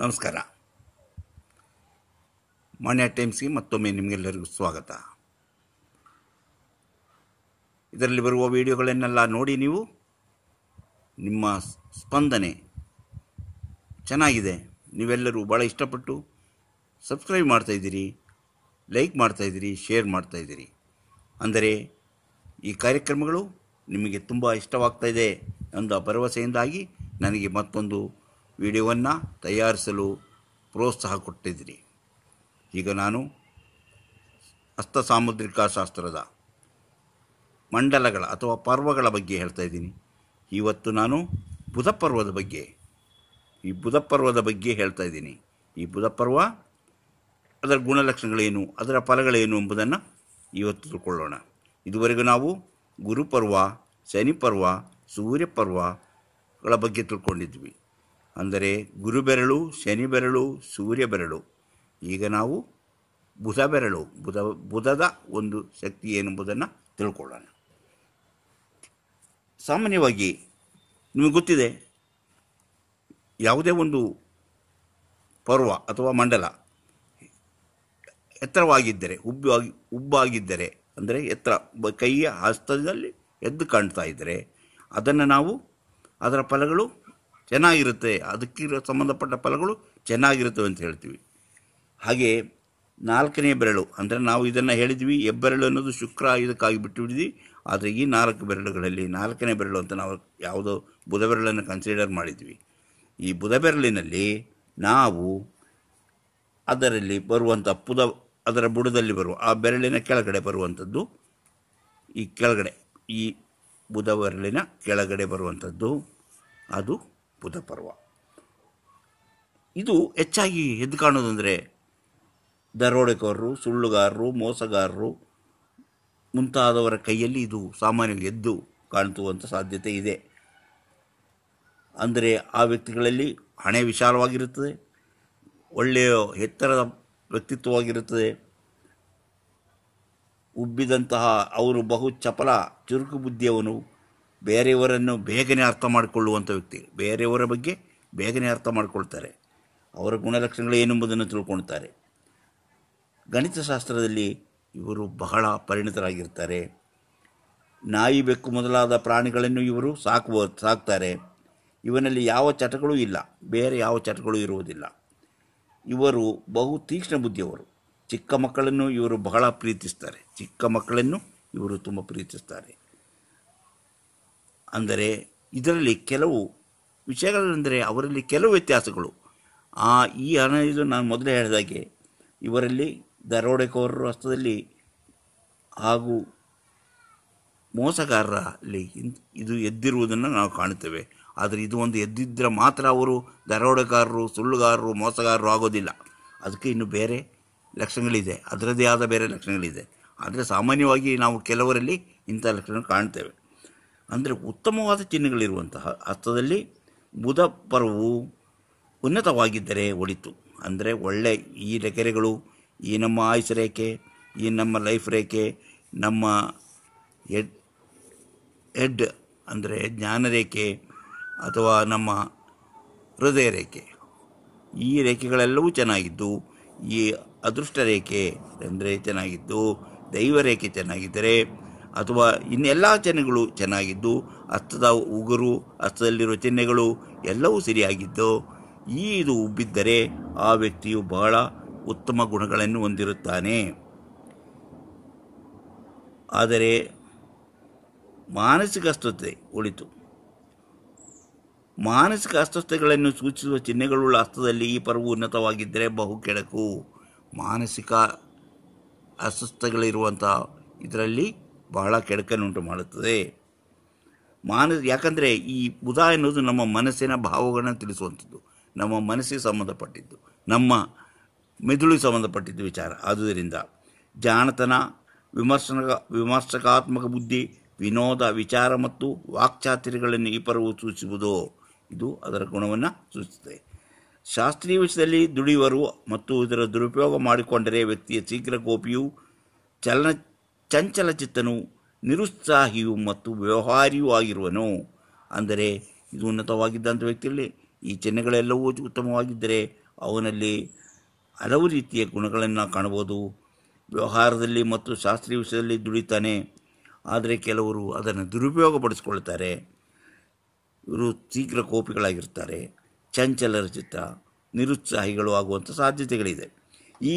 ನಮಸ್ಕಾರ ಮಾನ್ಯ ಟೈಮ್ಸ್ಗೆ ಮತ್ತೊಮ್ಮೆ ನಿಮಗೆಲ್ಲರಿಗೂ ಸ್ವಾಗತ ಇದರಲ್ಲಿ ಬರುವ ವಿಡಿಯೋಗಳನ್ನೆಲ್ಲ ನೋಡಿ ನೀವು ನಿಮ್ಮ ಸ್ಪಂದನೆ ಚೆನ್ನಾಗಿದೆ ನೀವೆಲ್ಲರೂ ಭಾಳ ಇಷ್ಟಪಟ್ಟು ಸಬ್ಸ್ಕ್ರೈಬ್ ಮಾಡ್ತಾಯಿದ್ದೀರಿ ಲೈಕ್ ಮಾಡ್ತಾಯಿದ್ದೀರಿ ಶೇರ್ ಮಾಡ್ತಾಯಿದ್ದೀರಿ ಅಂದರೆ ಈ ಕಾರ್ಯಕ್ರಮಗಳು ನಿಮಗೆ ತುಂಬ ಇಷ್ಟವಾಗ್ತಾಯಿದೆ ಎಂಬ ಭರವಸೆಯಿಂದಾಗಿ ನನಗೆ ಮತ್ತೊಂದು ವಿಡಿಯೋವನ್ನು ತಯಾರಿಸಲು ಪ್ರೋತ್ಸಾಹ ಕೊಟ್ಟಿದ್ದೀರಿ ಈಗ ನಾನು ಸಾಮುದ್ರಿಕ ಶಾಸ್ತ್ರದ ಮಂಡಲಗಳ ಅಥವಾ ಪರ್ವಗಳ ಬಗ್ಗೆ ಹೇಳ್ತಾ ಇದ್ದೀನಿ ಇವತ್ತು ನಾನು ಬುಧಪರ್ವದ ಪರ್ವದ ಬಗ್ಗೆ ಈ ಬುಧ ಪರ್ವದ ಬಗ್ಗೆ ಹೇಳ್ತಾ ಇದ್ದೀನಿ ಈ ಬುಧ ಪರ್ವ ಅದರ ಗುಣಲಕ್ಷಣಗಳೇನು ಅದರ ಫಲಗಳೇನು ಎಂಬುದನ್ನು ಇವತ್ತು ತಿಳ್ಕೊಳ್ಳೋಣ ಇದುವರೆಗೂ ನಾವು ಗುರುಪರ್ವ ಸೂರ್ಯ ಸೂರ್ಯಪರ್ವಗಳ ಬಗ್ಗೆ ತಿಳ್ಕೊಂಡಿದ್ವಿ ಅಂದರೆ ಗುರುಬೆರಳು ಶನಿ ಬೆರಳು ಸೂರ್ಯ ಬೆರಳು ಈಗ ನಾವು ಬುಧ ಬೆರಳು ಬುಧ ಬುಧದ ಒಂದು ಶಕ್ತಿ ಏನೆಂಬುದನ್ನು ತಿಳ್ಕೊಳ್ಳೋಣ ಸಾಮಾನ್ಯವಾಗಿ ನಿಮಗೆ ಗೊತ್ತಿದೆ ಯಾವುದೇ ಒಂದು ಪರ್ವ ಅಥವಾ ಮಂಡಲ ಎತ್ತರವಾಗಿದ್ದರೆ ಉಬ್ಬಾಗಿ ಉಬ್ಬಾಗಿದ್ದರೆ ಅಂದರೆ ಎತ್ತರ ಕೈಯ ಹಸ್ತದಲ್ಲಿ ಎದ್ದು ಕಾಣ್ತಾ ಇದ್ದರೆ ಅದನ್ನು ನಾವು ಅದರ ಫಲಗಳು ಚೆನ್ನಾಗಿರುತ್ತೆ ಅದಕ್ಕಿರೋ ಸಂಬಂಧಪಟ್ಟ ಫಲಗಳು ಚೆನ್ನಾಗಿರುತ್ತವೆ ಅಂತ ಹೇಳ್ತೀವಿ ಹಾಗೆ ನಾಲ್ಕನೇ ಬೆರಳು ಅಂದರೆ ನಾವು ಇದನ್ನು ಹೇಳಿದ್ವಿ ಎಬ್ಬೆರಳು ಅನ್ನೋದು ಶುಕ್ರ ಇದಕ್ಕಾಗಿ ಬಿಡಿದ್ವಿ ಆದರೆ ಈ ನಾಲ್ಕು ಬೆರಳುಗಳಲ್ಲಿ ನಾಲ್ಕನೇ ಬೆರಳು ಅಂತ ನಾವು ಯಾವುದೋ ಬುಧ ಬೆರಳನ್ನು ಕನ್ಸಿಡರ್ ಮಾಡಿದ್ವಿ ಈ ಬುಧ ಬೆರಳಿನಲ್ಲಿ ನಾವು ಅದರಲ್ಲಿ ಬರುವಂಥ ಪುದ ಅದರ ಬುಡದಲ್ಲಿ ಬರುವ ಆ ಬೆರಳಿನ ಕೆಳಗಡೆ ಬರುವಂಥದ್ದು ಈ ಕೆಳಗಡೆ ಈ ಬುಧ ಬೆರಳಿನ ಕೆಳಗಡೆ ಬರುವಂಥದ್ದು ಅದು ಬುಧ ಪರ್ವ ಇದು ಹೆಚ್ಚಾಗಿ ಎದ್ದು ಕಾಣೋದಂದರೆ ಅಂದರೆ ದರೋಡೆಕೋರರು ಸುಳ್ಳುಗಾರರು ಮೋಸಗಾರರು ಮುಂತಾದವರ ಕೈಯಲ್ಲಿ ಇದು ಸಾಮಾನ್ಯವಾಗಿ ಎದ್ದು ಕಾಣುತ್ತುವಂಥ ಸಾಧ್ಯತೆ ಇದೆ ಅಂದರೆ ಆ ವ್ಯಕ್ತಿಗಳಲ್ಲಿ ಹಣೆ ವಿಶಾಲವಾಗಿರುತ್ತದೆ ಒಳ್ಳೆಯ ಎತ್ತರದ ವ್ಯಕ್ತಿತ್ವವಾಗಿರುತ್ತದೆ ಉಬ್ಬಿದಂತಹ ಅವರು ಬಹು ಚಪಲ ಚುರುಕು ಬುದ್ಧಿಯವನು ಬೇರೆಯವರನ್ನು ಬೇಗನೆ ಅರ್ಥ ಮಾಡಿಕೊಳ್ಳುವಂಥ ವ್ಯಕ್ತಿ ಬೇರೆಯವರ ಬಗ್ಗೆ ಬೇಗನೆ ಅರ್ಥ ಮಾಡಿಕೊಳ್ತಾರೆ ಅವರ ಗುಣಲಕ್ಷಣಗಳು ಏನೆಂಬುದನ್ನು ತಿಳ್ಕೊಳ್ತಾರೆ ಗಣಿತಶಾಸ್ತ್ರದಲ್ಲಿ ಇವರು ಬಹಳ ಪರಿಣಿತರಾಗಿರ್ತಾರೆ ನಾಯಿ ಬೆಕ್ಕು ಮೊದಲಾದ ಪ್ರಾಣಿಗಳನ್ನು ಇವರು ಸಾಕುವ ಸಾಕ್ತಾರೆ ಇವನಲ್ಲಿ ಯಾವ ಚಟಗಳೂ ಇಲ್ಲ ಬೇರೆ ಯಾವ ಚಟಗಳು ಇರುವುದಿಲ್ಲ ಇವರು ಬಹು ತೀಕ್ಷ್ಣ ಬುದ್ಧಿಯವರು ಚಿಕ್ಕ ಮಕ್ಕಳನ್ನು ಇವರು ಬಹಳ ಪ್ರೀತಿಸ್ತಾರೆ ಚಿಕ್ಕ ಮಕ್ಕಳನ್ನು ಇವರು ತುಂಬ ಪ್ರೀತಿಸ್ತಾರೆ ಅಂದರೆ ಇದರಲ್ಲಿ ಕೆಲವು ವಿಷಯಗಳೆಂದರೆ ಅವರಲ್ಲಿ ಕೆಲವು ವ್ಯತ್ಯಾಸಗಳು ಆ ಈ ಹಣ ಇದು ನಾನು ಮೊದಲೇ ಹೇಳಿದಾಗೆ ಇವರಲ್ಲಿ ದರೋಡೆಕೋರರ ಹಸ್ತದಲ್ಲಿ ಹಾಗೂ ಮೋಸಗಾರರಲ್ಲಿ ಇದು ಎದ್ದಿರುವುದನ್ನು ನಾವು ಕಾಣುತ್ತೇವೆ ಆದರೆ ಇದು ಒಂದು ಎದ್ದಿದ್ದರೆ ಮಾತ್ರ ಅವರು ದರೋಡೆಗಾರರು ಸುಳ್ಳುಗಾರರು ಮೋಸಗಾರರು ಆಗೋದಿಲ್ಲ ಅದಕ್ಕೆ ಇನ್ನು ಬೇರೆ ಲಕ್ಷಣಗಳಿದೆ ಅದರದೇ ಆದ ಬೇರೆ ಲಕ್ಷಣಗಳಿದೆ ಆದರೆ ಸಾಮಾನ್ಯವಾಗಿ ನಾವು ಕೆಲವರಲ್ಲಿ ಇಂಥ ಲಕ್ಷಣ ಕಾಣ್ತೇವೆ ಅಂದರೆ ಉತ್ತಮವಾದ ಚಿಹ್ನೆಗಳಿರುವಂತಹ ಅರ್ಥದಲ್ಲಿ ಬುಧ ಪರ್ವವು ಉನ್ನತವಾಗಿದ್ದರೆ ಒಳಿತು ಅಂದರೆ ಒಳ್ಳೆ ಈ ರೆಕೆರೆಗಳು ಈ ನಮ್ಮ ಆಯುಷ್ ರೇಖೆ ಈ ನಮ್ಮ ಲೈಫ್ ರೇಖೆ ನಮ್ಮ ಎಡ್ ಎಡ್ ಅಂದರೆ ಜ್ಞಾನ ರೇಖೆ ಅಥವಾ ನಮ್ಮ ಹೃದಯ ರೇಖೆ ಈ ರೇಖೆಗಳೆಲ್ಲವೂ ಚೆನ್ನಾಗಿದ್ದು ಈ ಅದೃಷ್ಟ ರೇಖೆ ಅಂದರೆ ಚೆನ್ನಾಗಿದ್ದು ದೈವ ರೇಖೆ ಚೆನ್ನಾಗಿದ್ದರೆ ಅಥವಾ ಇನ್ನೆಲ್ಲ ಚಿಹ್ನೆಗಳು ಚೆನ್ನಾಗಿದ್ದು ಹಸ್ತದ ಉಗುರು ಹಸ್ತದಲ್ಲಿರುವ ಚಿಹ್ನೆಗಳು ಎಲ್ಲವೂ ಸರಿಯಾಗಿದ್ದು ಈ ಇದು ಉಬ್ಬಿದ್ದರೆ ಆ ವ್ಯಕ್ತಿಯು ಬಹಳ ಉತ್ತಮ ಗುಣಗಳನ್ನು ಹೊಂದಿರುತ್ತಾನೆ ಆದರೆ ಮಾನಸಿಕ ಅಸ್ವಸ್ಥತೆ ಉಳಿತು ಮಾನಸಿಕ ಅಸ್ವಸ್ಥತೆಗಳನ್ನು ಸೂಚಿಸುವ ಚಿಹ್ನೆಗಳುಳ್ಳ ಹಸ್ತದಲ್ಲಿ ಈ ಪರ್ವ ಉನ್ನತವಾಗಿದ್ದರೆ ಬಹು ಕೆಡಕು ಮಾನಸಿಕ ಅಸ್ವಸ್ಥತೆಗಳಿರುವಂಥ ಇದರಲ್ಲಿ ಬಹಳ ಕೆಡಕನ್ನುಂಟು ಮಾಡುತ್ತದೆ ಮಾನ ಯಾಕಂದರೆ ಈ ಬುಧ ಎನ್ನುವುದು ನಮ್ಮ ಮನಸ್ಸಿನ ಭಾವಗಳನ್ನು ತಿಳಿಸುವಂಥದ್ದು ನಮ್ಮ ಮನಸ್ಸಿಗೆ ಸಂಬಂಧಪಟ್ಟಿದ್ದು ನಮ್ಮ ಮೆದುಳಿಗೆ ಸಂಬಂಧಪಟ್ಟಿದ್ದು ವಿಚಾರ ಆದುದರಿಂದ ಜಾಣತನ ವಿಮರ್ಶನ ವಿಮರ್ಶಕಾತ್ಮಕ ಬುದ್ಧಿ ವಿನೋದ ವಿಚಾರ ಮತ್ತು ವಾಕ್ಚಾತುರ್ಯಗಳನ್ನು ಈ ಪರವು ಸೂಚಿಸುವುದು ಇದು ಅದರ ಗುಣವನ್ನು ಸೂಚಿಸುತ್ತದೆ ಶಾಸ್ತ್ರೀಯ ವಿಷಯದಲ್ಲಿ ದುಡಿಯುವರು ಮತ್ತು ಇದರ ದುರುಪಯೋಗ ಮಾಡಿಕೊಂಡರೆ ವ್ಯಕ್ತಿಯ ಶೀಘ್ರ ಗೋಪಿಯು ಚಲನ ಚಂಚಲಚಿತ್ತನು ನಿರುತ್ಸಾಹಿಯು ಮತ್ತು ವ್ಯವಹಾರಿಯೂ ಆಗಿರುವನು ಅಂದರೆ ಇದು ಉನ್ನತವಾಗಿದ್ದಂಥ ವ್ಯಕ್ತಿಯಲ್ಲಿ ಈ ಚಿಹ್ನೆಗಳೆಲ್ಲವೂ ಉತ್ತಮವಾಗಿದ್ದರೆ ಅವನಲ್ಲಿ ಹಲವು ರೀತಿಯ ಗುಣಗಳನ್ನು ಕಾಣಬಹುದು ವ್ಯವಹಾರದಲ್ಲಿ ಮತ್ತು ಶಾಸ್ತ್ರೀಯ ವಿಷಯದಲ್ಲಿ ದುಡಿತಾನೆ ಆದರೆ ಕೆಲವರು ಅದನ್ನು ದುರುಪಯೋಗ ಇವರು ಶೀಘ್ರ ಕೋಪಿಗಳಾಗಿರ್ತಾರೆ ಚಂಚಲರ ಚಿತ್ರ ನಿರುತ್ಸಾಹಿಗಳು ಆಗುವಂಥ ಸಾಧ್ಯತೆಗಳಿದೆ ಈ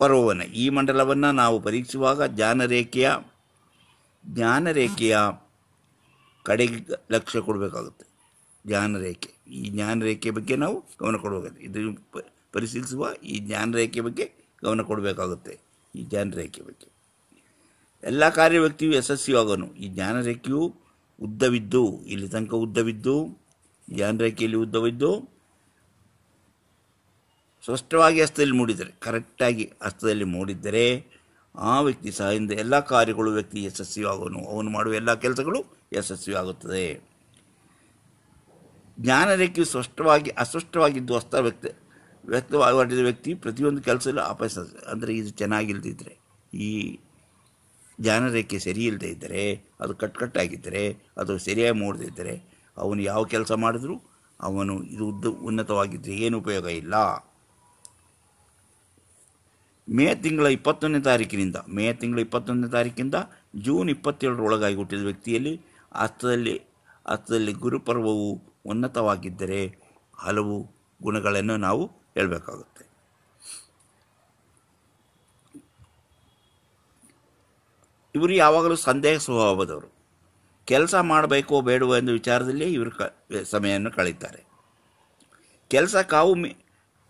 ಪರೋವನ ಈ ಮಂಡಲವನ್ನು ನಾವು ಪರೀಕ್ಷಿಸುವಾಗ ಜ್ಞಾನರೇಖೆಯ ಜ್ಞಾನರೇಖೆಯ ಕಡೆಗೆ ಲಕ್ಷ್ಯ ಕೊಡಬೇಕಾಗುತ್ತೆ ಜ್ಞಾನರೇಖೆ ಈ ಜ್ಞಾನರೇಖೆ ಬಗ್ಗೆ ನಾವು ಗಮನ ಕೊಡಬೇಕಾಗುತ್ತೆ ಇದು ಪರಿಶೀಲಿಸುವ ಈ ಜ್ಞಾನರೇಖೆ ಬಗ್ಗೆ ಗಮನ ಕೊಡಬೇಕಾಗುತ್ತೆ ಈ ಜ್ಞಾನರೇಖೆ ಬಗ್ಗೆ ಎಲ್ಲ ಕಾರ್ಯವ್ಯಕ್ತಿಯು ಯಶಸ್ವಿಯಾಗೋನು ಈ ಜ್ಞಾನರೇಖೆಯು ಉದ್ದವಿದ್ದು ಇಲ್ಲಿ ತನಕ ಉದ್ದವಿದ್ದು ಜ್ಞಾನರೇಖೆಯಲ್ಲಿ ಉದ್ದವಿದ್ದು ಸ್ಪಷ್ಟವಾಗಿ ಹಸ್ತದಲ್ಲಿ ಮೂಡಿದರೆ ಕರೆಕ್ಟಾಗಿ ಹಸ್ತದಲ್ಲಿ ಮೂಡಿದ್ದರೆ ಆ ವ್ಯಕ್ತಿ ಇಂದ ಎಲ್ಲ ಕಾರ್ಯಗಳು ವ್ಯಕ್ತಿ ಯಶಸ್ವಿಯಾಗುವನು ಅವನು ಮಾಡುವ ಎಲ್ಲ ಕೆಲಸಗಳು ಯಶಸ್ವಿಯಾಗುತ್ತದೆ ಜ್ಞಾನ ರೇಖೆಯು ಸ್ಪಷ್ಟವಾಗಿ ಅಸ್ಪಷ್ಟವಾಗಿದ್ದು ಹಸ್ತ ವ್ಯಕ್ತ ವ್ಯಕ್ತವಾಗಿದ್ದ ವ್ಯಕ್ತಿ ಪ್ರತಿಯೊಂದು ಕೆಲಸದಲ್ಲೂ ಅಪಾಯ ಅಂದರೆ ಇದು ಚೆನ್ನಾಗಿಲ್ದಿದ್ರೆ ಈ ಜ್ಞಾನ ರೇಖೆ ಸರಿ ಇಲ್ಲದೇ ಇದ್ದರೆ ಅದು ಕಟ್ಕಟ್ಟಾಗಿದ್ದರೆ ಅದು ಸರಿಯಾಗಿ ಮೂಡದಿದ್ದರೆ ಅವನು ಯಾವ ಕೆಲಸ ಮಾಡಿದ್ರು ಅವನು ಇದು ಉದ್ದ ಉನ್ನತವಾಗಿದ್ದರೆ ಏನು ಉಪಯೋಗ ಇಲ್ಲ ಮೇ ತಿಂಗಳ ಇಪ್ಪತ್ತೊಂದನೇ ತಾರೀಕಿನಿಂದ ಮೇ ತಿಂಗಳ ಇಪ್ಪತ್ತೊಂದನೇ ತಾರೀಕಿಂದ ಜೂನ್ ಇಪ್ಪತ್ತೇಳರೊಳಗಾಗಿ ಹುಟ್ಟಿದ ವ್ಯಕ್ತಿಯಲ್ಲಿ ಅರ್ಥದಲ್ಲಿ ಅರ್ಥದಲ್ಲಿ ಗುರುಪರ್ವವು ಉನ್ನತವಾಗಿದ್ದರೆ ಹಲವು ಗುಣಗಳನ್ನು ನಾವು ಹೇಳಬೇಕಾಗುತ್ತೆ ಇವರು ಯಾವಾಗಲೂ ಸಂದೇಹ ಸ್ವಭಾವದವರು ಕೆಲಸ ಮಾಡಬೇಕೋ ಬೇಡವೋ ಎಂದು ವಿಚಾರದಲ್ಲಿ ಇವರು ಕ ಸಮಯವನ್ನು ಕಳೀತಾರೆ ಕೆಲಸ ಕಾವು ಮೇ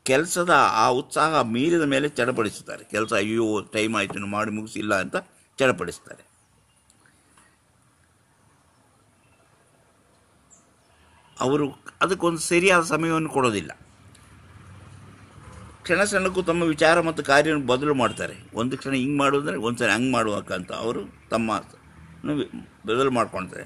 ಕೆಲಸದ ಆ ಉತ್ಸಾಹ ಮೀರಿದ ಮೇಲೆ ಚಡಪಡಿಸ್ತಾರೆ ಕೆಲಸ ಅಯ್ಯೋ ಟೈಮ್ ಆಯಿತು ಮಾಡಿ ಮುಗಿಸಿಲ್ಲ ಅಂತ ಚಡಪಡಿಸ್ತಾರೆ ಅವರು ಅದಕ್ಕೊಂದು ಸರಿಯಾದ ಸಮಯವನ್ನು ಕೊಡೋದಿಲ್ಲ ಕ್ಷಣ ಕ್ಷಣಕ್ಕೂ ತಮ್ಮ ವಿಚಾರ ಮತ್ತು ಕಾರ್ಯವನ್ನು ಬದಲು ಮಾಡ್ತಾರೆ ಒಂದು ಕ್ಷಣ ಹಿಂಗೆ ಮಾಡೋದಂದರೆ ಒಂದು ಸರಿ ಹಂಗೆ ಅಂತ ಅವರು ತಮ್ಮ ಬದಲು ಮಾಡ್ಕೊಳ್ತಾರೆ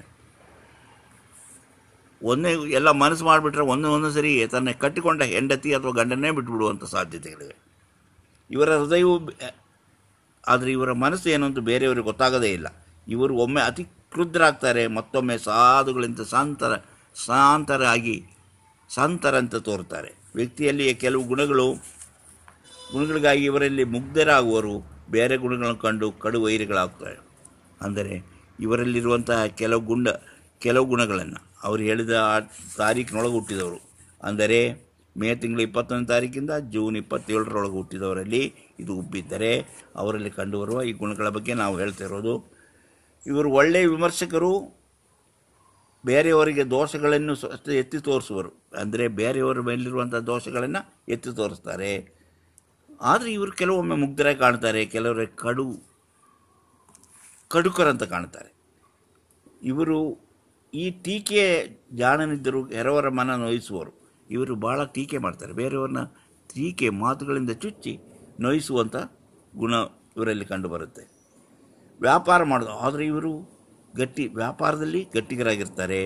ಒಂದೇ ಎಲ್ಲ ಮನಸ್ಸು ಮಾಡಿಬಿಟ್ರೆ ಒಂದೇ ಒಂದು ಸರಿ ತನ್ನ ಕಟ್ಟಿಕೊಂಡ ಹೆಂಡತಿ ಅಥವಾ ಗಂಡನೇ ಬಿಟ್ಬಿಡುವಂಥ ಸಾಧ್ಯತೆಗಳಿವೆ ಇವರ ಹೃದಯವು ಆದರೆ ಇವರ ಮನಸ್ಸು ಏನು ಬೇರೆಯವರಿಗೆ ಗೊತ್ತಾಗದೇ ಇಲ್ಲ ಇವರು ಒಮ್ಮೆ ಅತಿ ಕ್ರುದ್ರಾಗ್ತಾರೆ ಮತ್ತೊಮ್ಮೆ ಸಾಧುಗಳಿಂದ ಶಾಂತರ ಶಾಂತರಾಗಿ ಅಂತ ತೋರ್ತಾರೆ ವ್ಯಕ್ತಿಯಲ್ಲಿಯೇ ಕೆಲವು ಗುಣಗಳು ಗುಣಗಳಿಗಾಗಿ ಇವರಲ್ಲಿ ಮುಗ್ಧರಾಗುವರು ಬೇರೆ ಗುಣಗಳನ್ನು ಕಂಡು ಕಡು ವೈರಿಗಳಾಗ್ತಾರೆ ಅಂದರೆ ಇವರಲ್ಲಿರುವಂತಹ ಕೆಲವು ಗುಂಡ ಕೆಲವು ಗುಣಗಳನ್ನು ಅವರು ಹೇಳಿದ ಆ ತಾರೀಖಿನೊಳಗೆ ಹುಟ್ಟಿದವರು ಅಂದರೆ ಮೇ ತಿಂಗಳ ಇಪ್ಪತ್ತೊಂದು ತಾರೀಕಿಂದ ಜೂನ್ ಇಪ್ಪತ್ತೇಳರೊಳಗೆ ಹುಟ್ಟಿದವರಲ್ಲಿ ಇದು ಉಬ್ಬಿದ್ದರೆ ಅವರಲ್ಲಿ ಕಂಡುಬರುವ ಈ ಗುಣಗಳ ಬಗ್ಗೆ ನಾವು ಹೇಳ್ತಿರೋದು ಇವರು ಒಳ್ಳೆಯ ವಿಮರ್ಶಕರು ಬೇರೆಯವರಿಗೆ ದೋಷಗಳನ್ನು ಎತ್ತಿ ತೋರಿಸುವರು ಅಂದರೆ ಬೇರೆಯವರ ಮೇಲಿರುವಂಥ ದೋಷಗಳನ್ನು ಎತ್ತಿ ತೋರಿಸ್ತಾರೆ ಆದರೆ ಇವರು ಕೆಲವೊಮ್ಮೆ ಮುಗ್ಧರಾಗಿ ಕಾಣ್ತಾರೆ ಕೆಲವರ ಕಡು ಕಡುಕರಂತ ಕಾಣ್ತಾರೆ ಇವರು ಈ ಟೀಕೆ ಜಾಣನಿದ್ದರು ಎರವರ ಮನ ನೋಯಿಸುವರು ಇವರು ಭಾಳ ಟೀಕೆ ಮಾಡ್ತಾರೆ ಬೇರೆಯವ್ರನ್ನ ಟೀಕೆ ಮಾತುಗಳಿಂದ ಚುಚ್ಚಿ ನೋಯಿಸುವಂಥ ಗುಣ ಇವರಲ್ಲಿ ಕಂಡುಬರುತ್ತೆ ವ್ಯಾಪಾರ ಮಾಡೋದು ಆದರೆ ಇವರು ಗಟ್ಟಿ ವ್ಯಾಪಾರದಲ್ಲಿ ಗಟ್ಟಿಗರಾಗಿರ್ತಾರೆ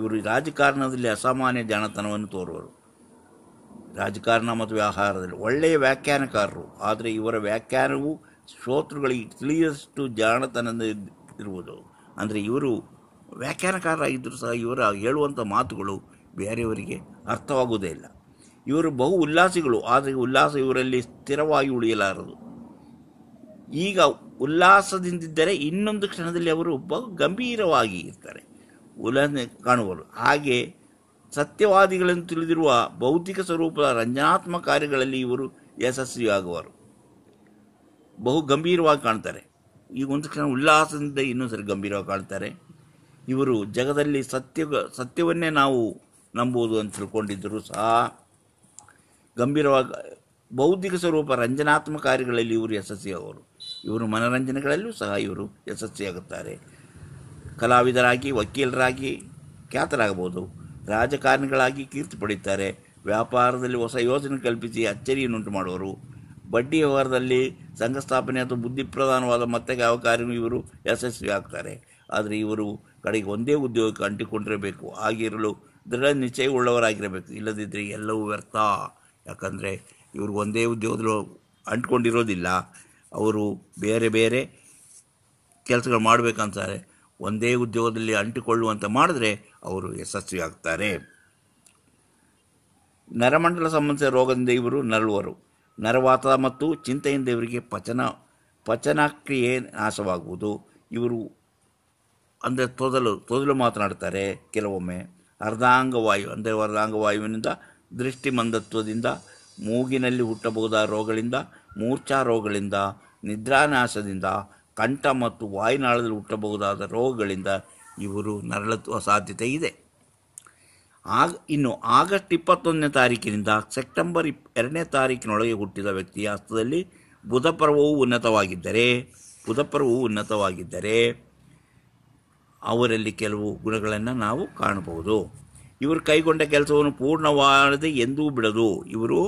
ಇವರು ರಾಜಕಾರಣದಲ್ಲಿ ಅಸಾಮಾನ್ಯ ಜಾಣತನವನ್ನು ತೋರುವರು ರಾಜಕಾರಣ ಮತ್ತು ವ್ಯವಹಾರದಲ್ಲಿ ಒಳ್ಳೆಯ ವ್ಯಾಖ್ಯಾನಕಾರರು ಆದರೆ ಇವರ ವ್ಯಾಖ್ಯಾನವು ಶ್ರೋತೃಗಳಿಗೆ ತಿಳಿಯಷ್ಟು ಜಾಣತನದ ಇರುವುದು ಅಂದರೆ ಇವರು ವ್ಯಾಖ್ಯಾನಕಾರರಾಗಿದ್ದರೂ ಸಹ ಇವರ ಹೇಳುವಂಥ ಮಾತುಗಳು ಬೇರೆಯವರಿಗೆ ಅರ್ಥವಾಗುವುದೇ ಇಲ್ಲ ಇವರು ಬಹು ಉಲ್ಲಾಸಿಗಳು ಆದರೆ ಉಲ್ಲಾಸ ಇವರಲ್ಲಿ ಸ್ಥಿರವಾಗಿ ಉಳಿಯಲಾರದು ಈಗ ಉಲ್ಲಾಸದಿಂದಿದ್ದರೆ ಇನ್ನೊಂದು ಕ್ಷಣದಲ್ಲಿ ಅವರು ಬಹು ಗಂಭೀರವಾಗಿ ಇರ್ತಾರೆ ಉಲ್ಲಾಸ ಕಾಣುವರು ಹಾಗೆ ಸತ್ಯವಾದಿಗಳನ್ನು ತಿಳಿದಿರುವ ಭೌತಿಕ ಸ್ವರೂಪದ ರಂಜನಾತ್ಮಕ ಕಾರ್ಯಗಳಲ್ಲಿ ಇವರು ಯಶಸ್ವಿಯಾಗುವರು ಬಹು ಗಂಭೀರವಾಗಿ ಕಾಣ್ತಾರೆ ಈಗ ಒಂದು ಕ್ಷಣ ಉಲ್ಲಾಸದಿಂದ ಇನ್ನೊಂದು ಸರಿ ಗಂಭೀರವಾಗಿ ಕಾಣ್ತಾರೆ ಇವರು ಜಗದಲ್ಲಿ ಸತ್ಯ ಸತ್ಯವನ್ನೇ ನಾವು ನಂಬುವುದು ಅಂತ ತಿಳ್ಕೊಂಡಿದ್ದರೂ ಸಹ ಗಂಭೀರವಾಗಿ ಬೌದ್ಧಿಕ ಸ್ವರೂಪ ರಂಜನಾತ್ಮಕ ಕಾರ್ಯಗಳಲ್ಲಿ ಇವರು ಯಶಸ್ವಿ ಇವರು ಮನರಂಜನೆಗಳಲ್ಲೂ ಸಹ ಇವರು ಯಶಸ್ವಿಯಾಗುತ್ತಾರೆ ಕಲಾವಿದರಾಗಿ ವಕೀಲರಾಗಿ ಖ್ಯಾತರಾಗಬಹುದು ರಾಜಕಾರಣಿಗಳಾಗಿ ಕೀರ್ತಿ ಪಡೆಯುತ್ತಾರೆ ವ್ಯಾಪಾರದಲ್ಲಿ ಹೊಸ ಯೋಜನೆ ಕಲ್ಪಿಸಿ ಅಚ್ಚರಿಯನ್ನುಂಟು ಮಾಡುವರು ಬಡ್ಡಿ ವ್ಯವಹಾರದಲ್ಲಿ ಸಂಘಸ್ಥಾಪನೆ ಸ್ಥಾಪನೆ ಅಥವಾ ಬುದ್ಧಿಪ್ರಧಾನವಾದ ಮತ್ತೆ ಯಾವ ಕಾರ್ಯವೂ ಇವರು ಯಶಸ್ವಿ ಆಗ್ತಾರೆ ಆದರೆ ಇವರು ಕಡೆಗೆ ಒಂದೇ ಉದ್ಯೋಗಕ್ಕೆ ಅಂಟಿಕೊಂಡಿರಬೇಕು ಆಗಿರಲು ದೃಢ ಉಳ್ಳವರಾಗಿರಬೇಕು ಇಲ್ಲದಿದ್ದರೆ ಎಲ್ಲವೂ ವ್ಯರ್ಥ ಯಾಕಂದರೆ ಇವರು ಒಂದೇ ಉದ್ಯೋಗದಲ್ಲಿ ಅಂಟ್ಕೊಂಡಿರೋದಿಲ್ಲ ಅವರು ಬೇರೆ ಬೇರೆ ಕೆಲಸಗಳು ಮಾಡಬೇಕಂತಾರೆ ಒಂದೇ ಉದ್ಯೋಗದಲ್ಲಿ ಅಂಟಿಕೊಳ್ಳುವಂತ ಮಾಡಿದ್ರೆ ಅವರು ಯಶಸ್ವಿಯಾಗ್ತಾರೆ ನರಮಂಡಲ ಸಂಬಂಧಿಸಿದ ರೋಗದಿಂದ ಇವರು ನರಳುವರು ನರವಾತ ಮತ್ತು ಚಿಂತೆಯಿಂದ ಇವರಿಗೆ ಪಚನ ಪಚನಕ್ರಿಯೆ ನಾಶವಾಗುವುದು ಇವರು ಅಂದರೆ ತೊದಲು ತೊದಲು ಮಾತನಾಡ್ತಾರೆ ಕೆಲವೊಮ್ಮೆ ಅರ್ಧಾಂಗವಾಯು ಅಂದರೆ ಅರ್ಧಾಂಗವಾಯುವಿನಿಂದ ದೃಷ್ಟಿ ಮಂದತ್ವದಿಂದ ಮೂಗಿನಲ್ಲಿ ಹುಟ್ಟಬಹುದಾದ ರೋಗಗಳಿಂದ ಮೂರ್ಛಾ ರೋಗಗಳಿಂದ ನಿದ್ರಾನಾಶದಿಂದ ಕಂಠ ಮತ್ತು ವಾಯುನಾಳದಲ್ಲಿ ಹುಟ್ಟಬಹುದಾದ ರೋಗಗಳಿಂದ ಇವರು ನರಳುವ ಸಾಧ್ಯತೆ ಇದೆ ಆಗ ಇನ್ನು ಆಗಸ್ಟ್ ಇಪ್ಪತ್ತೊಂದನೇ ತಾರೀಕಿನಿಂದ ಸೆಪ್ಟೆಂಬರ್ ಇಪ್ ಎರಡನೇ ತಾರೀಕಿನೊಳಗೆ ಹುಟ್ಟಿದ ವ್ಯಕ್ತಿಯ ಹಸ್ತದಲ್ಲಿ ಬುಧಪರ್ವವು ಉನ್ನತವಾಗಿದ್ದರೆ ಬುಧಪರ್ವವು ಉನ್ನತವಾಗಿದ್ದರೆ ಅವರಲ್ಲಿ ಕೆಲವು ಗುಣಗಳನ್ನು ನಾವು ಕಾಣಬಹುದು ಇವರು ಕೈಗೊಂಡ ಕೆಲಸವನ್ನು ಪೂರ್ಣವಾಗದೆ ಎಂದೂ ಬಿಡದು ಇವರು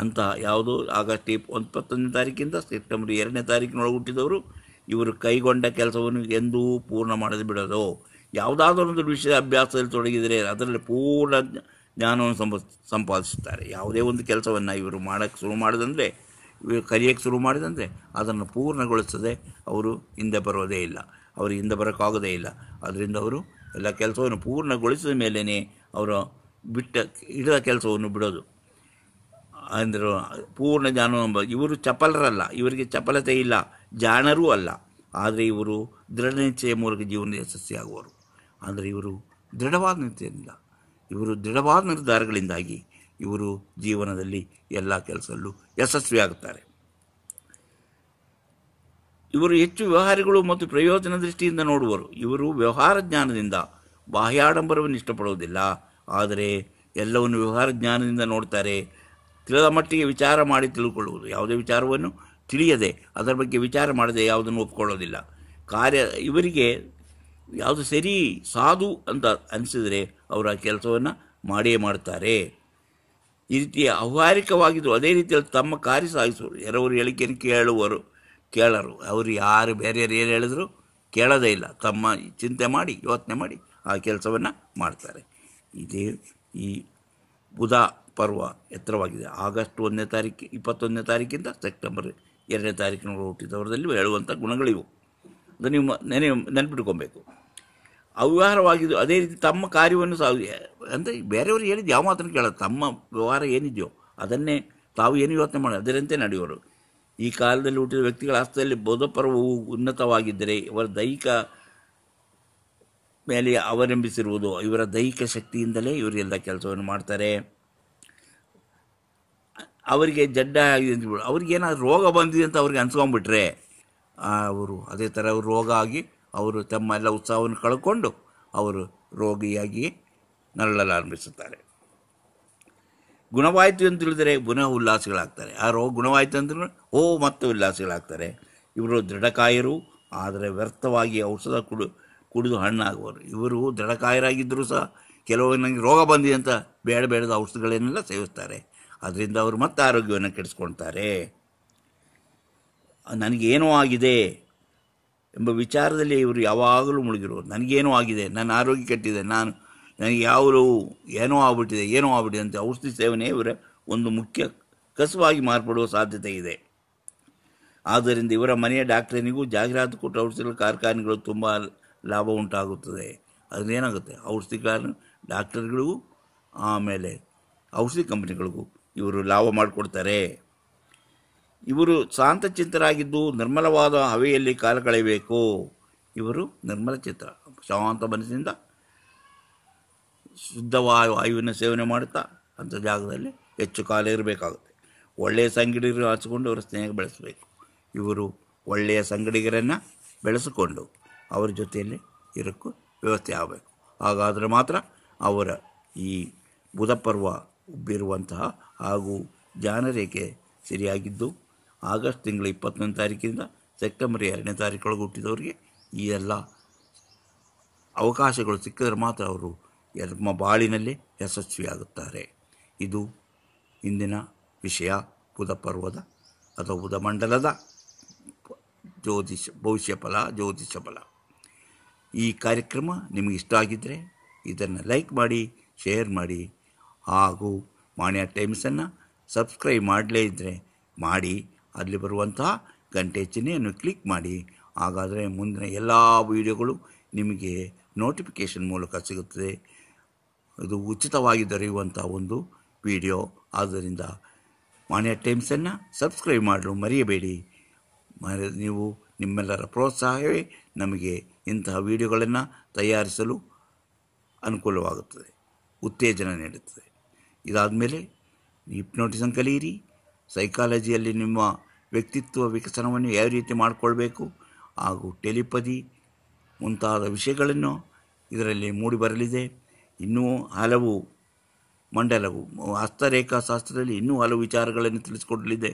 ಅಂತ ಯಾವುದು ಆಗಸ್ಟ್ ಇಪ್ ಇಪ್ಪತ್ತೊಂದನೇ ತಾರೀಕಿಂದ ಸೆಪ್ಟೆಂಬರ್ ಎರಡನೇ ತಾರೀಕಿನೊಳಗೆ ಹುಟ್ಟಿದವರು ಇವರು ಕೈಗೊಂಡ ಕೆಲಸವನ್ನು ಎಂದೂ ಪೂರ್ಣ ಮಾಡದೆ ಬಿಡೋದು ಒಂದು ವಿಷಯ ಅಭ್ಯಾಸದಲ್ಲಿ ತೊಡಗಿದರೆ ಅದರಲ್ಲಿ ಪೂರ್ಣ ಜ್ಞಾನವನ್ನು ಸಂಪ ಸಂಪಾದಿಸುತ್ತಾರೆ ಯಾವುದೇ ಒಂದು ಕೆಲಸವನ್ನು ಇವರು ಮಾಡೋಕ್ಕೆ ಶುರು ಮಾಡಿದಂದರೆ ಇವರು ಕರಿಯಕ್ಕೆ ಶುರು ಮಾಡಿದಂದರೆ ಅದನ್ನು ಪೂರ್ಣಗೊಳಿಸದೆ ಅವರು ಹಿಂದೆ ಬರೋದೇ ಇಲ್ಲ ಅವರಿಗೆ ಹಿಂದೆ ಬರೋಕ್ಕಾಗೋದೇ ಇಲ್ಲ ಅದರಿಂದ ಅವರು ಎಲ್ಲ ಕೆಲಸವನ್ನು ಪೂರ್ಣಗೊಳಿಸಿದ ಮೇಲೇ ಅವರು ಬಿಟ್ಟ ಇಡದ ಕೆಲಸವನ್ನು ಬಿಡೋದು ಅಂದರು ಪೂರ್ಣ ಜಾನ ಇವರು ಚಪಲರಲ್ಲ ಇವರಿಗೆ ಚಪಲತೆ ಇಲ್ಲ ಜಾಣರೂ ಅಲ್ಲ ಆದರೆ ಇವರು ದೃಢ ನಿಶ್ಚಯ ಮೂಲಕ ಜೀವನ ಯಶಸ್ವಿಯಾಗುವರು ಅಂದರೆ ಇವರು ದೃಢವಾದ ನಿರ್ಧಾರದಿಂದ ಇವರು ದೃಢವಾದ ನಿರ್ಧಾರಗಳಿಂದಾಗಿ ಇವರು ಜೀವನದಲ್ಲಿ ಎಲ್ಲ ಕೆಲಸದಲ್ಲೂ ಯಶಸ್ವಿಯಾಗುತ್ತಾರೆ ಇವರು ಹೆಚ್ಚು ವ್ಯವಹಾರಿಗಳು ಮತ್ತು ಪ್ರಯೋಜನ ದೃಷ್ಟಿಯಿಂದ ನೋಡುವರು ಇವರು ವ್ಯವಹಾರ ಜ್ಞಾನದಿಂದ ಬಾಹ್ಯಾಡಂಬರವನ್ನು ಇಷ್ಟಪಡುವುದಿಲ್ಲ ಆದರೆ ಎಲ್ಲವನ್ನು ವ್ಯವಹಾರ ಜ್ಞಾನದಿಂದ ನೋಡ್ತಾರೆ ತಿಳಿದ ಮಟ್ಟಿಗೆ ವಿಚಾರ ಮಾಡಿ ತಿಳಿದುಕೊಳ್ಳುವುದು ಯಾವುದೇ ವಿಚಾರವನ್ನು ತಿಳಿಯದೆ ಅದರ ಬಗ್ಗೆ ವಿಚಾರ ಮಾಡದೆ ಯಾವುದನ್ನು ಒಪ್ಕೊಳ್ಳೋದಿಲ್ಲ ಕಾರ್ಯ ಇವರಿಗೆ ಯಾವುದು ಸರಿ ಸಾಧು ಅಂತ ಅನಿಸಿದರೆ ಅವರ ಕೆಲಸವನ್ನು ಮಾಡೇ ಮಾಡ್ತಾರೆ ಈ ರೀತಿಯ ಅವ್ಹಾರಿಕವಾಗಿದ್ದು ಅದೇ ರೀತಿಯಲ್ಲಿ ತಮ್ಮ ಕಾರ್ಯ ಸಾಗಿಸುವರು ಎರವರು ಹೇಳಿಕೆಯನ್ನು ಕೇಳುವರು ಕೇಳರು ಅವರು ಯಾರು ಬೇರೆಯವರು ಏನು ಹೇಳಿದ್ರು ಕೇಳೋದೇ ಇಲ್ಲ ತಮ್ಮ ಚಿಂತೆ ಮಾಡಿ ಯೋಚನೆ ಮಾಡಿ ಆ ಕೆಲಸವನ್ನು ಮಾಡ್ತಾರೆ ಇದೇ ಈ ಬುಧ ಪರ್ವ ಎತ್ತರವಾಗಿದೆ ಆಗಸ್ಟ್ ಒಂದನೇ ತಾರೀಕು ಇಪ್ಪತ್ತೊಂದನೇ ತಾರೀಕಿಂದ ಸೆಪ್ಟೆಂಬರ್ ಎರಡನೇ ತಾರೀಕಿನ ಹುಟ್ಟಿದವರದಲ್ಲಿ ಹೇಳುವಂಥ ಗುಣಗಳಿವು ಅದು ನೀವು ನೆನೆ ನೆನ್ಪಿಟ್ಕೊಬೇಕು ಅವ್ಯವಹಾರವಾಗಿದ್ದು ಅದೇ ರೀತಿ ತಮ್ಮ ಕಾರ್ಯವನ್ನು ಸಾವಿರ ಅಂದರೆ ಬೇರೆಯವರು ಹೇಳಿದ್ದು ಯಾವ ಮಾತನ್ನು ಕೇಳೋದು ತಮ್ಮ ವ್ಯವಹಾರ ಏನಿದೆಯೋ ಅದನ್ನೇ ತಾವು ಏನು ಯೋಚನೆ ಮಾಡೋದು ಅದರಂತೆ ನಡೆಯೋರು ಈ ಕಾಲದಲ್ಲಿ ಹುಟ್ಟಿದ ವ್ಯಕ್ತಿಗಳ ಹಸ್ತದಲ್ಲಿ ಬೋಧಪರ್ವವು ಉನ್ನತವಾಗಿದ್ದರೆ ಇವರ ದೈಹಿಕ ಮೇಲೆ ಅವಲಂಬಿಸಿರುವುದು ಇವರ ದೈಹಿಕ ಶಕ್ತಿಯಿಂದಲೇ ಇವರೆಲ್ಲ ಕೆಲಸವನ್ನು ಮಾಡ್ತಾರೆ ಅವರಿಗೆ ಜಡ್ಡ ಆಗಿದೆ ಅಂತ ಏನಾದರೂ ರೋಗ ಬಂದಿದೆ ಅಂತ ಅವ್ರಿಗೆ ಅನ್ಸ್ಕೊಂಡ್ಬಿಟ್ರೆ ಅವರು ಅದೇ ಥರ ರೋಗ ಆಗಿ ಅವರು ತಮ್ಮ ಎಲ್ಲ ಉತ್ಸಾಹವನ್ನು ಕಳ್ಕೊಂಡು ಅವರು ರೋಗಿಯಾಗಿ ನರಳಲಾರಂಭಿಸುತ್ತಾರೆ ಗುಣವಾಯಿತು ಅಂತ ತಿಳಿದರೆ ಪುನಃ ಉಲ್ಲಾಸಗಳಾಗ್ತಾರೆ ರೋಗ ಗುಣವಾಯಿತು ಅಂದ್ರೆ ಓ ಮತ್ತೆ ಉಲ್ಲಾಸಗಳಾಗ್ತಾರೆ ಇವರು ದೃಢಕಾಯರು ಆದರೆ ವ್ಯರ್ಥವಾಗಿ ಔಷಧ ಕುಡು ಕುಡಿದು ಹಣ್ಣಾಗುವರು ಇವರು ದೃಢಕಾಯರಾಗಿದ್ದರೂ ಸಹ ಕೆಲವು ನನಗೆ ರೋಗ ಬಂದಿದೆ ಅಂತ ಬೇಡ ಬೇಡದ ಔಷಧಗಳನ್ನೆಲ್ಲ ಸೇವಿಸ್ತಾರೆ ಅದರಿಂದ ಅವರು ಮತ್ತೆ ಆರೋಗ್ಯವನ್ನು ಕೆಡಿಸ್ಕೊಳ್ತಾರೆ ನನಗೇನೋ ಆಗಿದೆ ಎಂಬ ವಿಚಾರದಲ್ಲಿ ಇವರು ಯಾವಾಗಲೂ ಮುಳುಗಿರೋರು ನನಗೇನೋ ಆಗಿದೆ ನನ್ನ ಆರೋಗ್ಯ ಕೆಟ್ಟಿದೆ ನಾನು ನನಗೆ ಯಾವಲು ಏನೋ ಆಗ್ಬಿಟ್ಟಿದೆ ಏನೋ ಆಗ್ಬಿಟ್ಟಿದೆ ಅಂತ ಔಷಧಿ ಸೇವನೆ ಇವರ ಒಂದು ಮುಖ್ಯ ಕಸುವಾಗಿ ಮಾರ್ಪಡುವ ಸಾಧ್ಯತೆ ಇದೆ ಆದ್ದರಿಂದ ಇವರ ಮನೆಯ ಡಾಕ್ಟರಿನಿಗೂ ಜಾಹೀರಾತು ಕೊಟ್ಟು ಔಷಧಿಗಳ ಕಾರ್ಖಾನೆಗಳು ತುಂಬ ಲಾಭ ಉಂಟಾಗುತ್ತದೆ ಏನಾಗುತ್ತೆ ಔಷಧಿ ಕಾರಣ ಡಾಕ್ಟರ್ಗಳಿಗೂ ಆಮೇಲೆ ಔಷಧಿ ಕಂಪ್ನಿಗಳಿಗೂ ಇವರು ಲಾಭ ಮಾಡಿಕೊಡ್ತಾರೆ ಇವರು ಶಾಂತಚಿತ್ತರಾಗಿದ್ದು ನಿರ್ಮಲವಾದ ಹವೆಯಲ್ಲಿ ಕಾಲ ಕಳೆಯಬೇಕು ಇವರು ನಿರ್ಮಲ ಚಿತ್ರ ಶಾಂತ ಮನಸ್ಸಿನಿಂದ ಶುದ್ಧವಾಯು ವಾಯುವಿನ ಸೇವನೆ ಮಾಡುತ್ತಾ ಅಂಥ ಜಾಗದಲ್ಲಿ ಹೆಚ್ಚು ಕಾಲ ಇರಬೇಕಾಗುತ್ತೆ ಒಳ್ಳೆಯ ಸಂಗಡಿಗರು ಹಚ್ಕೊಂಡು ಅವರ ಸ್ನೇಹ ಬೆಳೆಸಬೇಕು ಇವರು ಒಳ್ಳೆಯ ಸಂಗಡಿಗರನ್ನು ಬೆಳೆಸಿಕೊಂಡು ಅವರ ಜೊತೆಯಲ್ಲಿ ಇರೋಕ್ಕೂ ವ್ಯವಸ್ಥೆ ಆಗಬೇಕು ಹಾಗಾದರೆ ಮಾತ್ರ ಅವರ ಈ ಬುಧಪರ್ವ ಉಬ್ಬಿರುವಂತಹ ಹಾಗೂ ಜ್ಞಾನರೇಖೆ ಸರಿಯಾಗಿದ್ದು ಆಗಸ್ಟ್ ತಿಂಗಳ ಇಪ್ಪತ್ತೊಂದು ತಾರೀಕಿಂದ ಸೆಪ್ಟೆಂಬರ್ ಎರಡನೇ ತಾರೀಕೊಳಗೆ ಹುಟ್ಟಿದವರಿಗೆ ಈ ಎಲ್ಲ ಅವಕಾಶಗಳು ಸಿಕ್ಕಿದ್ರೆ ಮಾತ್ರ ಅವರು ನಮ್ಮ ಬಾಳಿನಲ್ಲಿ ಯಶಸ್ವಿಯಾಗುತ್ತಾರೆ ಇದು ಇಂದಿನ ವಿಷಯ ಪರ್ವದ ಅಥವಾ ಬುಧಮಂಡಲದ ಜ್ಯೋತಿಷ ಭವಿಷ್ಯ ಫಲ ಜ್ಯೋತಿಷ್ಯ ಫಲ ಈ ಕಾರ್ಯಕ್ರಮ ನಿಮಗೆ ಇಷ್ಟ ಆಗಿದ್ದರೆ ಇದನ್ನು ಲೈಕ್ ಮಾಡಿ ಶೇರ್ ಮಾಡಿ ಹಾಗೂ ಮಾನ್ಯ ಟೈಮ್ಸನ್ನು ಸಬ್ಸ್ಕ್ರೈಬ್ ಮಾಡಲೇ ಇದ್ದರೆ ಮಾಡಿ ಅಲ್ಲಿ ಬರುವಂತಹ ಗಂಟೆ ಚಿಹ್ನೆಯನ್ನು ಕ್ಲಿಕ್ ಮಾಡಿ ಹಾಗಾದರೆ ಮುಂದಿನ ಎಲ್ಲ ವೀಡಿಯೋಗಳು ನಿಮಗೆ ನೋಟಿಫಿಕೇಷನ್ ಮೂಲಕ ಸಿಗುತ್ತದೆ ಇದು ಉಚಿತವಾಗಿ ದೊರೆಯುವಂಥ ಒಂದು ವಿಡಿಯೋ ಆದ್ದರಿಂದ ಮಾನ್ಯ ಟೈಮ್ಸನ್ನು ಸಬ್ಸ್ಕ್ರೈಬ್ ಮಾಡಲು ಮರೆಯಬೇಡಿ ನೀವು ನಿಮ್ಮೆಲ್ಲರ ಪ್ರೋತ್ಸಾಹವೇ ನಮಗೆ ಇಂತಹ ವಿಡಿಯೋಗಳನ್ನು ತಯಾರಿಸಲು ಅನುಕೂಲವಾಗುತ್ತದೆ ಉತ್ತೇಜನ ನೀಡುತ್ತದೆ ಇದಾದ ಮೇಲೆ ಹಿಪ್ನೋಟಿಸಂ ಕಲಿಯಿರಿ ಸೈಕಾಲಜಿಯಲ್ಲಿ ನಿಮ್ಮ ವ್ಯಕ್ತಿತ್ವ ವಿಕಸನವನ್ನು ಯಾವ ರೀತಿ ಮಾಡಿಕೊಳ್ಬೇಕು ಹಾಗೂ ಟೆಲಿಪದಿ ಮುಂತಾದ ವಿಷಯಗಳನ್ನು ಇದರಲ್ಲಿ ಮೂಡಿಬರಲಿದೆ ಇನ್ನೂ ಹಲವು ಮಂಡಲವು ಶಾಸ್ತ್ರದಲ್ಲಿ ಇನ್ನೂ ಹಲವು ವಿಚಾರಗಳನ್ನು ತಿಳಿಸಿಕೊಡಲಿದೆ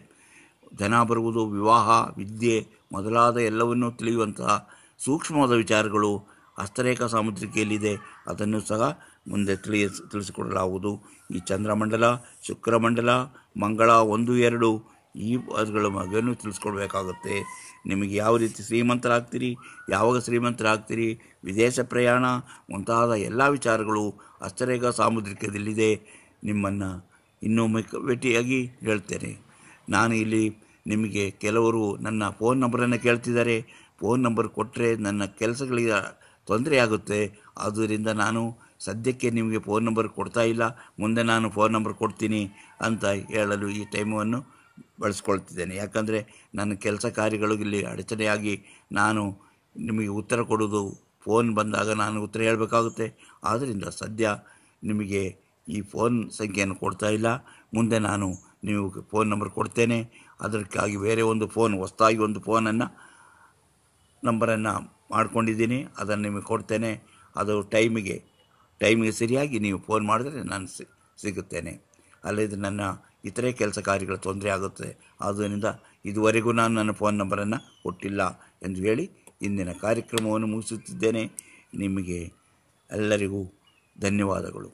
ಜನ ಬರುವುದು ವಿವಾಹ ವಿದ್ಯೆ ಮೊದಲಾದ ಎಲ್ಲವನ್ನೂ ತಿಳಿಯುವಂತಹ ಸೂಕ್ಷ್ಮವಾದ ವಿಚಾರಗಳು ಹಸ್ತರೇಖಾ ಸಾಮುದ್ರಿಕೆಯಲ್ಲಿದೆ ಅದನ್ನು ಸಹ ಮುಂದೆ ತಿಳಿಯ ತಿಳಿಸಿಕೊಡಲಾಗುವುದು ಈ ಚಂದ್ರಮಂಡಲ ಶುಕ್ರಮಂಡಲ ಮಂಗಳ ಒಂದು ಎರಡು ಈ ಅದುಗಳ ಮಗನೂ ತಿಳಿಸ್ಕೊಡ್ಬೇಕಾಗುತ್ತೆ ನಿಮಗೆ ಯಾವ ರೀತಿ ಶ್ರೀಮಂತರಾಗ್ತೀರಿ ಯಾವಾಗ ಶ್ರೀಮಂತರಾಗ್ತೀರಿ ವಿದೇಶ ಪ್ರಯಾಣ ಮುಂತಾದ ಎಲ್ಲ ವಿಚಾರಗಳು ಅಷ್ಟರೇಗ ಸಾಮುದ್ರಿಕದಲ್ಲಿದೆ ನಿಮ್ಮನ್ನು ಇನ್ನೂ ಮಿಕ್ ಭೇಟಿಯಾಗಿ ಹೇಳ್ತೇನೆ ನಾನು ಇಲ್ಲಿ ನಿಮಗೆ ಕೆಲವರು ನನ್ನ ಫೋನ್ ನಂಬರನ್ನು ಕೇಳ್ತಿದ್ದಾರೆ ಫೋನ್ ನಂಬರ್ ಕೊಟ್ಟರೆ ನನ್ನ ಕೆಲಸಗಳಿಗೆ ತೊಂದರೆ ಆಗುತ್ತೆ ಆದ್ದರಿಂದ ನಾನು ಸದ್ಯಕ್ಕೆ ನಿಮಗೆ ಫೋನ್ ನಂಬರ್ ಕೊಡ್ತಾ ಇಲ್ಲ ಮುಂದೆ ನಾನು ಫೋನ್ ನಂಬರ್ ಕೊಡ್ತೀನಿ ಅಂತ ಹೇಳಲು ಈ ಟೈಮನ್ನು ಬಳಸ್ಕೊಳ್ತಿದ್ದೇನೆ ಯಾಕಂದರೆ ನನ್ನ ಕೆಲಸ ಕಾರ್ಯಗಳು ಇಲ್ಲಿ ಅಡಚಣೆಯಾಗಿ ನಾನು ನಿಮಗೆ ಉತ್ತರ ಕೊಡೋದು ಫೋನ್ ಬಂದಾಗ ನಾನು ಉತ್ತರ ಹೇಳಬೇಕಾಗುತ್ತೆ ಆದ್ದರಿಂದ ಸದ್ಯ ನಿಮಗೆ ಈ ಫೋನ್ ಸಂಖ್ಯೆಯನ್ನು ಕೊಡ್ತಾ ಇಲ್ಲ ಮುಂದೆ ನಾನು ನೀವು ಫೋನ್ ನಂಬರ್ ಕೊಡ್ತೇನೆ ಅದಕ್ಕಾಗಿ ಬೇರೆ ಒಂದು ಫೋನ್ ಹೊಸದಾಗಿ ಒಂದು ಫೋನನ್ನು ನಂಬರನ್ನು ಮಾಡ್ಕೊಂಡಿದ್ದೀನಿ ಅದನ್ನು ನಿಮಗೆ ಕೊಡ್ತೇನೆ ಅದು ಟೈಮಿಗೆ ಟೈಮಿಗೆ ಸರಿಯಾಗಿ ನೀವು ಫೋನ್ ಮಾಡಿದ್ರೆ ನಾನು ಸಿಗುತ್ತೇನೆ ಅಲ್ಲದೆ ನನ್ನ ಇತರೆ ಕೆಲಸ ಕಾರ್ಯಗಳ ತೊಂದರೆ ಆಗುತ್ತದೆ ಆದ್ದರಿಂದ ಇದುವರೆಗೂ ನಾನು ನನ್ನ ಫೋನ್ ನಂಬರನ್ನು ಕೊಟ್ಟಿಲ್ಲ ಎಂದು ಹೇಳಿ ಇಂದಿನ ಕಾರ್ಯಕ್ರಮವನ್ನು ಮುಗಿಸುತ್ತಿದ್ದೇನೆ ನಿಮಗೆ ಎಲ್ಲರಿಗೂ ಧನ್ಯವಾದಗಳು